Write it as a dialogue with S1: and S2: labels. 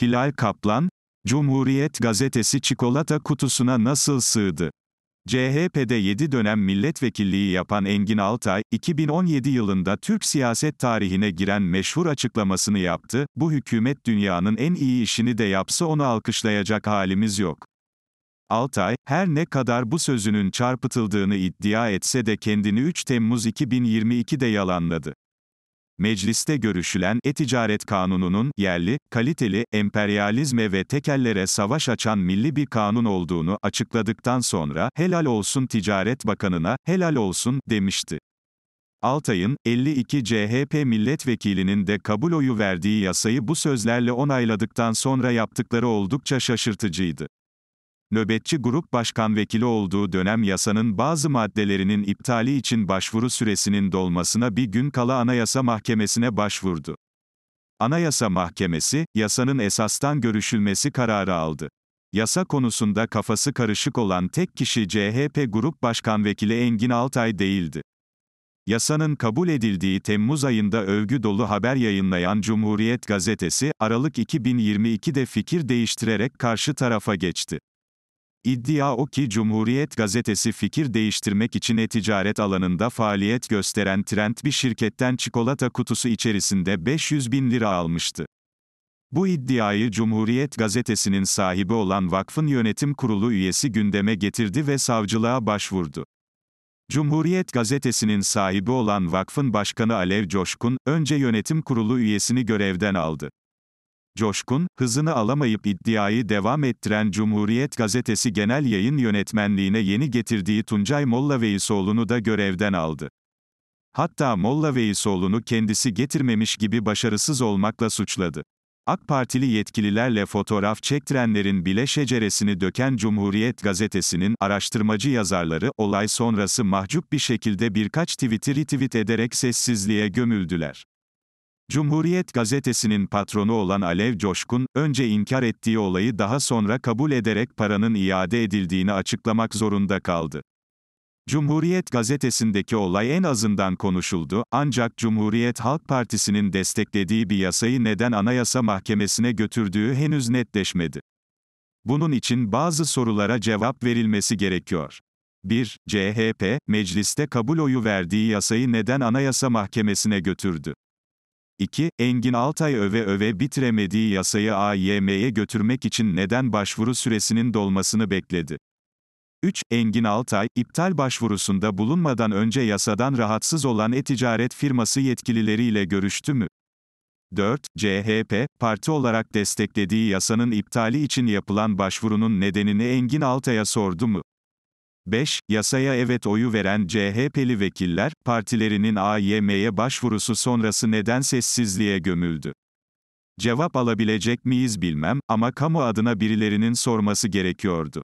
S1: Hilal Kaplan, Cumhuriyet gazetesi çikolata kutusuna nasıl sığdı? CHP'de 7 dönem milletvekilliği yapan Engin Altay, 2017 yılında Türk siyaset tarihine giren meşhur açıklamasını yaptı, bu hükümet dünyanın en iyi işini de yapsa onu alkışlayacak halimiz yok. Altay, her ne kadar bu sözünün çarpıtıldığını iddia etse de kendini 3 Temmuz 2022'de yalanladı mecliste görüşülen e-ticaret kanununun yerli, kaliteli, emperyalizme ve tekellere savaş açan milli bir kanun olduğunu açıkladıktan sonra helal olsun Ticaret Bakanına helal olsun demişti. Altay'ın 52 CHP milletvekilinin de kabul oyu verdiği yasayı bu sözlerle onayladıktan sonra yaptıkları oldukça şaşırtıcıydı nöbetçi grup başkan vekili olduğu dönem yasanın bazı maddelerinin iptali için başvuru süresinin dolmasına bir gün kala Anayasa Mahkemesi'ne başvurdu. Anayasa Mahkemesi, yasanın esastan görüşülmesi kararı aldı. Yasa konusunda kafası karışık olan tek kişi CHP Grup Başkan Vekili Engin Altay değildi. Yasanın kabul edildiği Temmuz ayında övgü dolu haber yayınlayan Cumhuriyet Gazetesi, Aralık 2022'de fikir değiştirerek karşı tarafa geçti. İddia o ki Cumhuriyet Gazetesi fikir değiştirmek için e-ticaret alanında faaliyet gösteren Trend bir şirketten çikolata kutusu içerisinde 500 bin lira almıştı. Bu iddiayı Cumhuriyet Gazetesi'nin sahibi olan vakfın yönetim kurulu üyesi gündeme getirdi ve savcılığa başvurdu. Cumhuriyet Gazetesi'nin sahibi olan vakfın başkanı Alev Coşkun, önce yönetim kurulu üyesini görevden aldı. Coşkun, hızını alamayıp iddiayı devam ettiren Cumhuriyet Gazetesi Genel Yayın Yönetmenliğine yeni getirdiği Tuncay Molla Veysoğlu'nu da görevden aldı. Hatta Molla Veysoğlu'nu kendisi getirmemiş gibi başarısız olmakla suçladı. AK Partili yetkililerle fotoğraf çektirenlerin bile şeceresini döken Cumhuriyet Gazetesi'nin araştırmacı yazarları olay sonrası mahcup bir şekilde birkaç tweet'i retweet ederek sessizliğe gömüldüler. Cumhuriyet gazetesinin patronu olan Alev Coşkun, önce inkar ettiği olayı daha sonra kabul ederek paranın iade edildiğini açıklamak zorunda kaldı. Cumhuriyet gazetesindeki olay en azından konuşuldu, ancak Cumhuriyet Halk Partisi'nin desteklediği bir yasayı neden Anayasa Mahkemesi'ne götürdüğü henüz netleşmedi. Bunun için bazı sorulara cevap verilmesi gerekiyor. 1. CHP, mecliste kabul oyu verdiği yasayı neden Anayasa Mahkemesi'ne götürdü? 2. Engin Altay öve öve bitiremediği yasayı AYM'ye götürmek için neden başvuru süresinin dolmasını bekledi? 3. Engin Altay, iptal başvurusunda bulunmadan önce yasadan rahatsız olan e-ticaret firması yetkilileriyle görüştü mü? 4. CHP, parti olarak desteklediği yasanın iptali için yapılan başvurunun nedenini Engin Altay'a sordu mu? 5. Yasaya evet oyu veren CHP'li vekiller, partilerinin AYM'ye başvurusu sonrası neden sessizliğe gömüldü? Cevap alabilecek miyiz bilmem ama kamu adına birilerinin sorması gerekiyordu.